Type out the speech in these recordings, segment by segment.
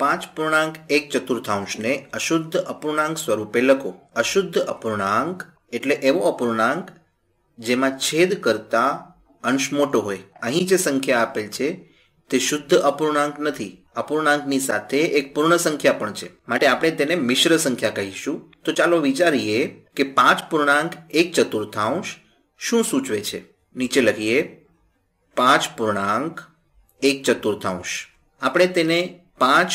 પાંચ પૂર્ણાંક એક ચતુર્થાંશને અશુદ્ધ અપૂર્ણાંક સ્વરૂપે લખો અશુદ્ધ અપૂર્ણાંક એટલે એવો અપૂર્ણાંક જેમાં છેદ કરતા અંશ મોટો હોય અહીં જે સંખ્યા આપેલ છે તે શુદ્ધ અપૂર્ણાંક નથી અપૂર્ણાંકની સાથે એક પૂર્ણ સંખ્યા પણ છે માટે આપણે તેને મિશ્ર સંખ્યા કહીશું તો ચાલો વિચારીએ કે પાંચ પૂર્ણાંક એક ચતુર્થાંશ શું સૂચવે છે નીચે લખીએ પાંચ પૂર્ણાંક એક ચતુર્થાંશ આપણે તેને પાંચ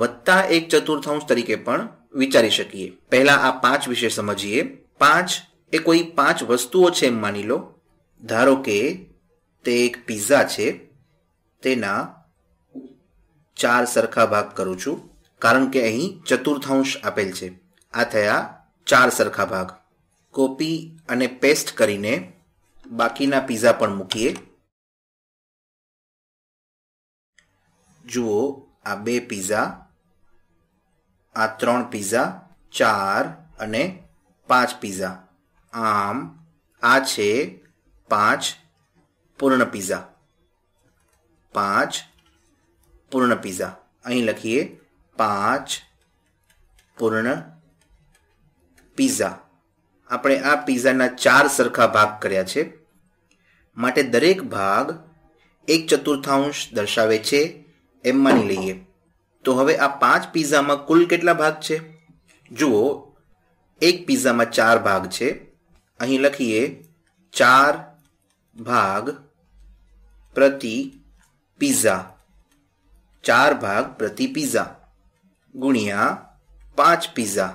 વત્તા એક ચતુર્થાંશ તરીકે પણ વિચારી શકીએ પહેલા આ પાંચ વિશે સમજીએ પાંચ એ કોઈ પાંચ વસ્તુઓ છે એમ માની લો ધારો કે તે એક પિઝા છે તેના ચાર સરખા ભાગ કરું છું કારણ કે અહીં ચતુર્થાંશ આપેલ છે આ થયા ચાર સરખા ભાગ કોપી અને પેસ્ટ કરીને બાકીના પિઝા પણ મૂકીએ જુઓ આ બે પીઝા આ ત્રણ પીઝા ચાર અને પાંચ પીઝા આમ આ છે પાંચ પૂર્ણ પીઝા પાંચ પૂર્ણ પીઝા અહીં લખીએ પાંચ પૂર્ણ પીઝા આપણે આ પીઝાના ચાર સરખા ભાગ કર્યા છે માટે દરેક ભાગ એક ચતુર્થાંશ દર્શાવે છે એમ માની લઈએ તો હવે આ પાંચ પીઝામાં કુલ કેટલા ભાગ છે જુઓ એક પીઝામાં ચાર ભાગ છે અહીં લખીએ ચાર ભાગ પ્રતિ પીઝા ચાર ભાગ પ્રતિ પીઝા ગુણ્યા પાંચ પીઝા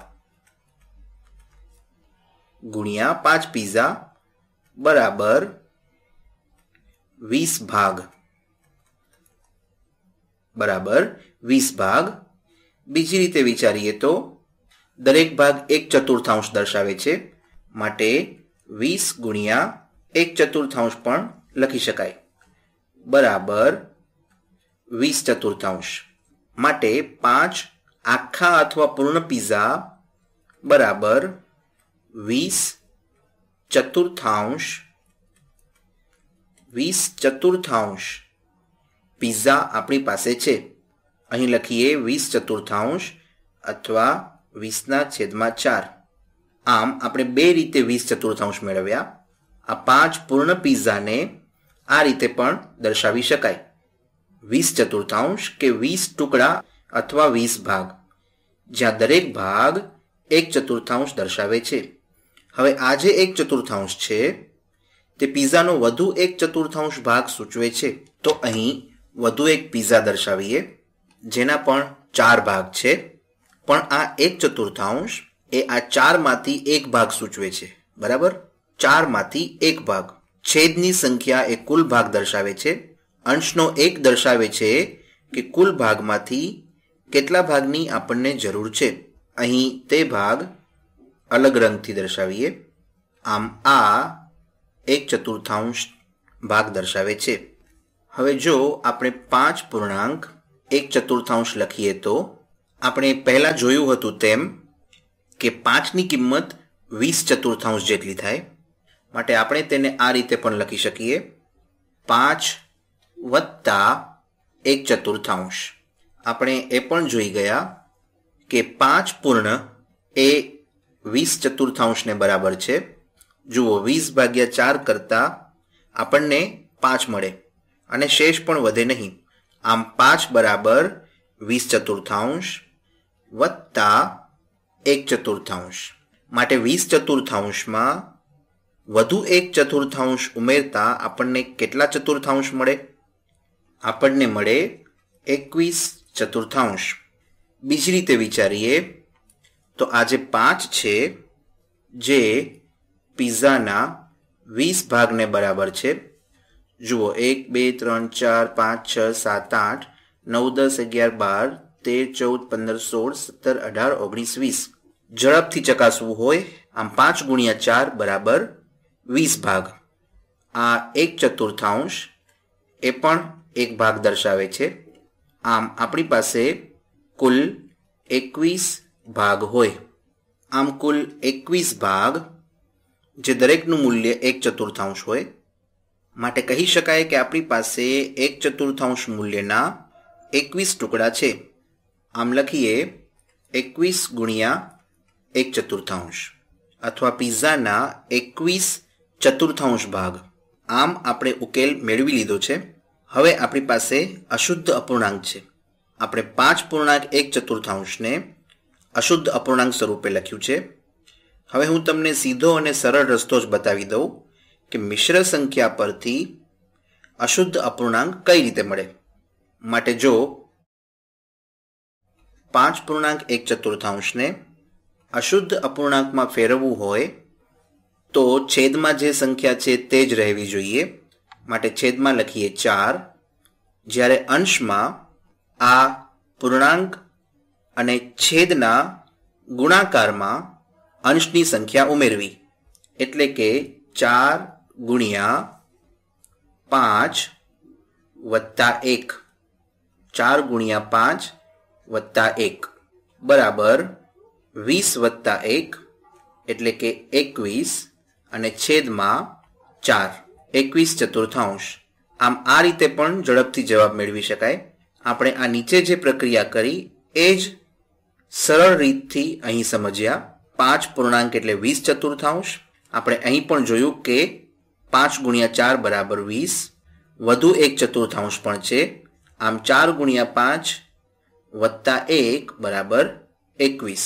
ગુણ્યા પાંચ પીઝા બરાબર વીસ ભાગ બરાબર વીસ ભાગ બીજી રીતે વિચારીએ તો દરેક ભાગ એક ચતુર્થાંશ દર્શાવે છે માટે વીસ ગુણ્યા એક ચતુર્થાંશ પણ લખી શકાય બરાબર વીસ ચતુર્થાંશ માટે પાંચ આખા અથવા પૂર્ણ પીઝા બરાબર વીસ ચતુર્થાંશ વીસ ચતુર્થાંશ પિઝા આપણી પાસે છે અહીં લખીએ વીસ ચતુર્થાંશ અથવા વીસના છેદમાં ચાર આમ આપણે બે રીતે વીસ ચતુર્થાંશ મેળવ્યા આ પાંચ પૂર્ણ પિઝાને આ રીતે પણ દર્શાવી શકાય વીસ ચતુર્થાંશ કે વીસ ટુકડા અથવા વીસ ભાગ જ્યાં દરેક ભાગ એક ચતુર્થાંશ દર્શાવે છે હવે આજે એક ચતુર્થાંશ છે તે પિઝાનો વધુ એક ચતુર્થાંશ ભાગ સૂચવે છે તો અહીં વધુ એક પિઝા દર્શાવીએ જેના પણ ચાર ભાગ છે પણ આ એક ચતુર્થાંશ એ આ ચારમાંથી એક ભાગ સૂચવે છે બરાબર ચારમાંથી એક ભાગ છેદની સંખ્યા એ કુલ ભાગ દર્શાવે છે અંશનો એક દર્શાવે છે કે કુલ ભાગમાંથી કેટલા ભાગની આપણને જરૂર છે અહીં તે ભાગ અલગ રંગથી દર્શાવીએ આમ આ એક ચતુર્થાંશ ભાગ દર્શાવે છે હવે જો આપણે પાંચ પૂર્ણાંક એક ચતુર્થાંશ લખીએ તો આપણે પહેલાં જોયું હતું તેમ કે પાંચની કિંમત વીસ ચતુર્થાંશ જેટલી થાય માટે આપણે તેને આ રીતે પણ લખી શકીએ પાંચ વત્તા એક ચતુર્થાંશ આપણે એ પણ જોઈ ગયા કે પાંચ પૂર્ણ એ વીસ ચતુર્થાંશને બરાબર છે જુઓ વીસ ભાગ્યા ચાર કરતાં આપણને પાંચ મળે અને શેષ પણ વધે નહીં આમ પાંચ બરાબર વીસ ચતુર્થાંશ વત્તા એક ચતુર્થાંશ માટે વીસ ચતુર્થાંશમાં વધુ એક ચતુર્થાંશ ઉમેરતા આપણને કેટલા ચતુર્થાંશ મળે આપણને મળે એકવીસ ચતુર્થાંશ બીજી રીતે વિચારીએ તો આજે પાંચ છે જે પિઝાના વીસ ભાગને બરાબર છે જુઓ એક બે ત્રણ ચાર પાંચ છ સાત આઠ નવ દસ અગિયાર બાર તેર ચૌદ પંદર સોળ સત્તર અઢાર ઓગણીસ વીસ ઝડપથી ચકાસવું હોય આમ પાંચ ગુણ્યા ચાર બરાબર વીસ ભાગ આ એક ચતુર્થાંશ એ પણ એક ભાગ દર્શાવે છે આમ આપણી પાસે કુલ એકવીસ ભાગ હોય આમ કુલ એકવીસ ભાગ જે દરેકનું મૂલ્ય એક ચતુર્થાંશ હોય માટે કહી શકાય કે આપણી પાસે એક ચતુર્થાંશ મૂલ્યના એકવીસ ટુકડા છે આમ લખીએ એકવીસ ગુણ્યા એક ચતુર્થાંશ અથવા પિઝાના એકવીસ ચતુર્થાંશ ભાગ આમ આપણે ઉકેલ મેળવી લીધો છે હવે આપણી પાસે અશુદ્ધ અપૂર્ણાંક છે આપણે પાંચ પૂર્ણાંક એક ચતુર્થાંશને અશુદ્ધ અપૂર્ણાંક સ્વરૂપે લખ્યું છે હવે હું તમને સીધો અને સરળ રસ્તો જ બતાવી દઉં કે મિશ્ર સંખ્યા પરથી અશુદ્ધ અપૂર્ણાંક કઈ રીતે મળે માટે જો પાંચ પૂર્ણાંક એક ચતુર્થાંશને અશુદ્ધ અપૂર્ણાંકમાં ફેરવવું હોય તો છેદમાં જે સંખ્યા છે તે જ રહેવી જોઈએ માટે છેદમાં લખીએ ચાર જ્યારે અંશમાં આ પૂર્ણાંક અને છેદના ગુણાકારમાં અંશની સંખ્યા ઉમેરવી એટલે કે ચાર ગુણ્યા પાંચ વત્તા એક ચાર ગુણ્યા પાંચ વત્તા એક બરાબર વીસ વત્તા એક એટલે કે એકવીસ અને છેદમાં ચાર એકવીસ ચતુર્થાંશ આમ આ રીતે પણ ઝડપથી જવાબ મેળવી શકાય આપણે આ નીચે જે પ્રક્રિયા કરી એ જ સરળ રીતથી અહીં સમજ્યા પાંચ પૂર્ણાંક એટલે વીસ ચતુર્થાંશ આપણે અહીં પણ જોયું કે પાંચ ગુણ્યા ચાર બરાબર વીસ વધુ એક ચતુર્થાંશ પણ છે આમ ચાર ગુણ્યા પાંચ વત્તા એક બરાબર એકવીસ